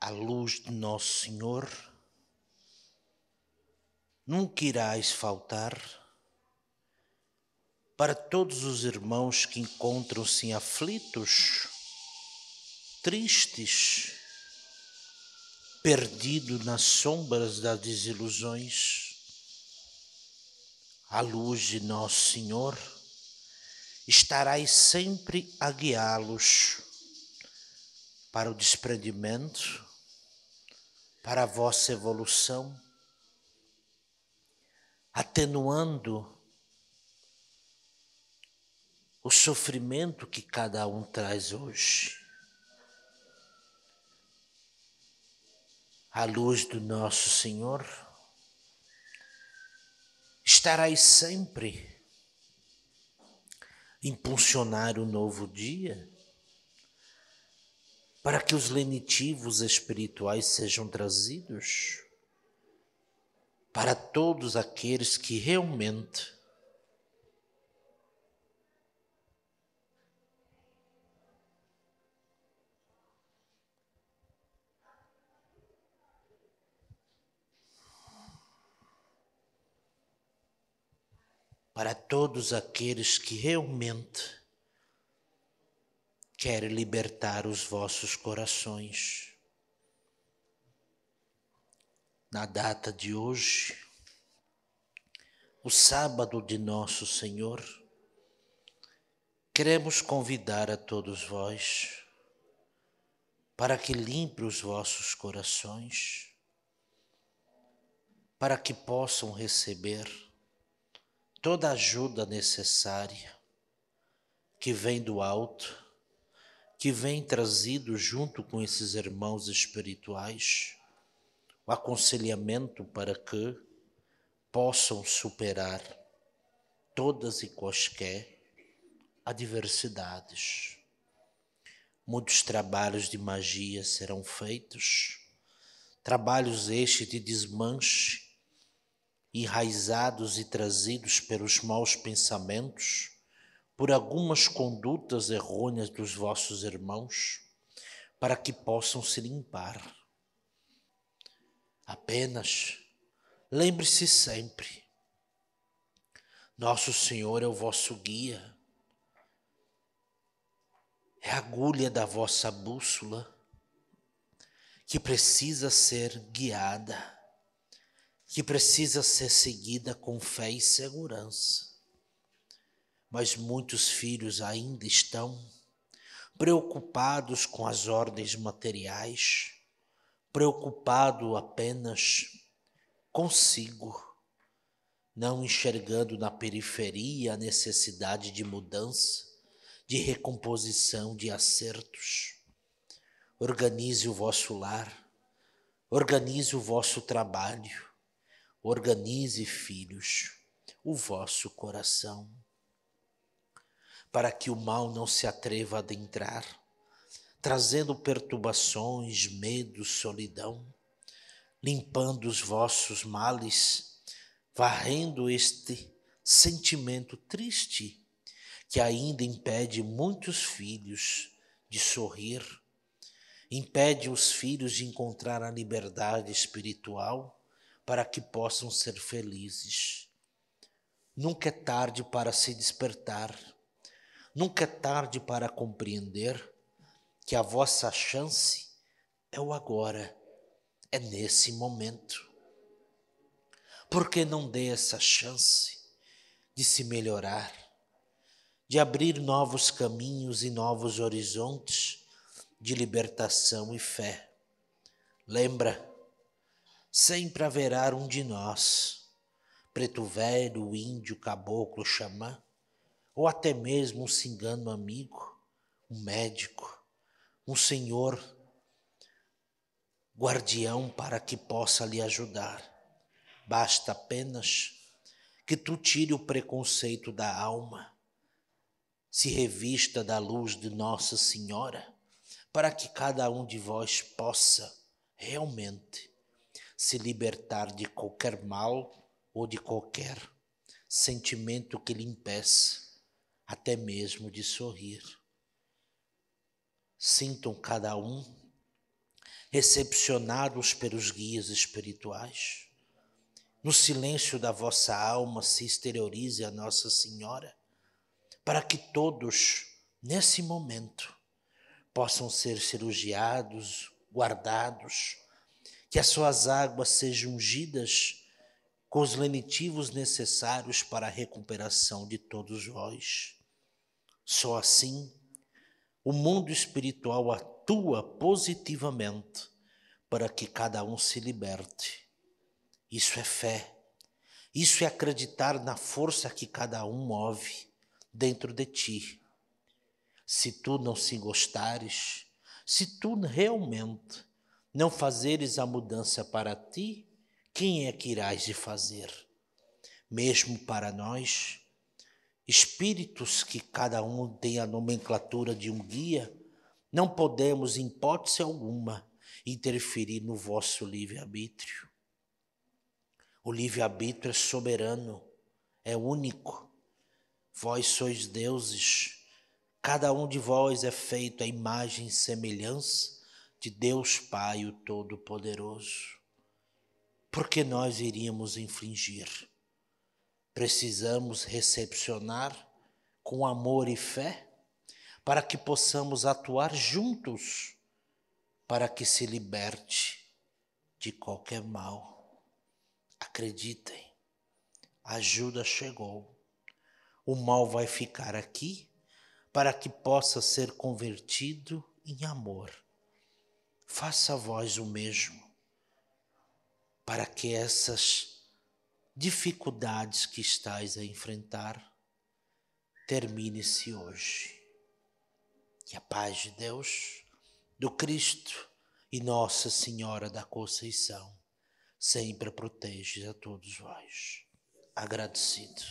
à luz de Nosso Senhor, nunca irás faltar para todos os irmãos que encontram-se aflitos, tristes, perdidos nas sombras das desilusões. A luz de Nosso Senhor estarás sempre a guiá-los para o desprendimento para a vossa evolução, atenuando o sofrimento que cada um traz hoje. A luz do nosso Senhor estarás sempre impulsionar o um novo dia para que os lenitivos espirituais sejam trazidos para todos aqueles que realmente para todos aqueles que realmente quer libertar os vossos corações. Na data de hoje, o sábado de nosso Senhor, queremos convidar a todos vós para que limpe os vossos corações, para que possam receber toda a ajuda necessária que vem do alto que vem trazido junto com esses irmãos espirituais, o aconselhamento para que possam superar todas e quaisquer adversidades. Muitos trabalhos de magia serão feitos, trabalhos estes de desmanche, enraizados e trazidos pelos maus pensamentos por algumas condutas errôneas dos vossos irmãos, para que possam se limpar. Apenas lembre-se sempre: Nosso Senhor é o vosso guia, é a agulha da vossa bússola que precisa ser guiada, que precisa ser seguida com fé e segurança mas muitos filhos ainda estão preocupados com as ordens materiais, preocupado apenas consigo, não enxergando na periferia a necessidade de mudança, de recomposição de acertos. Organize o vosso lar, organize o vosso trabalho, organize, filhos, o vosso coração para que o mal não se atreva a adentrar, trazendo perturbações, medo, solidão, limpando os vossos males, varrendo este sentimento triste que ainda impede muitos filhos de sorrir, impede os filhos de encontrar a liberdade espiritual para que possam ser felizes. Nunca é tarde para se despertar Nunca é tarde para compreender que a vossa chance é o agora, é nesse momento. Porque não dê essa chance de se melhorar, de abrir novos caminhos e novos horizontes de libertação e fé. Lembra, sempre haverá um de nós, preto velho, índio, caboclo, xamã, ou até mesmo um cigano amigo, um médico, um senhor guardião para que possa lhe ajudar. Basta apenas que tu tire o preconceito da alma, se revista da luz de Nossa Senhora, para que cada um de vós possa realmente se libertar de qualquer mal ou de qualquer sentimento que lhe impeça até mesmo de sorrir. Sintam cada um recepcionados pelos guias espirituais. No silêncio da vossa alma se exteriorize a Nossa Senhora, para que todos, nesse momento, possam ser cirurgiados, guardados, que as suas águas sejam ungidas com os lenitivos necessários para a recuperação de todos vós. Só assim, o mundo espiritual atua positivamente para que cada um se liberte. Isso é fé. Isso é acreditar na força que cada um move dentro de ti. Se tu não se gostares, se tu realmente não fazeres a mudança para ti, quem é que irás de fazer? Mesmo para nós, espíritos que cada um tem a nomenclatura de um guia, não podemos, em hipótese alguma, interferir no vosso livre-arbítrio. O livre-arbítrio é soberano, é único. Vós sois deuses, cada um de vós é feito à imagem e semelhança de Deus Pai, o Todo-Poderoso. Por que nós iríamos infringir? precisamos recepcionar com amor e fé, para que possamos atuar juntos para que se liberte de qualquer mal. Acreditem, a ajuda chegou. O mal vai ficar aqui para que possa ser convertido em amor. Faça vós o mesmo, para que essas dificuldades que estás a enfrentar, termine-se hoje. Que a paz de Deus, do Cristo e Nossa Senhora da Conceição sempre proteja a todos vós. Agradecido.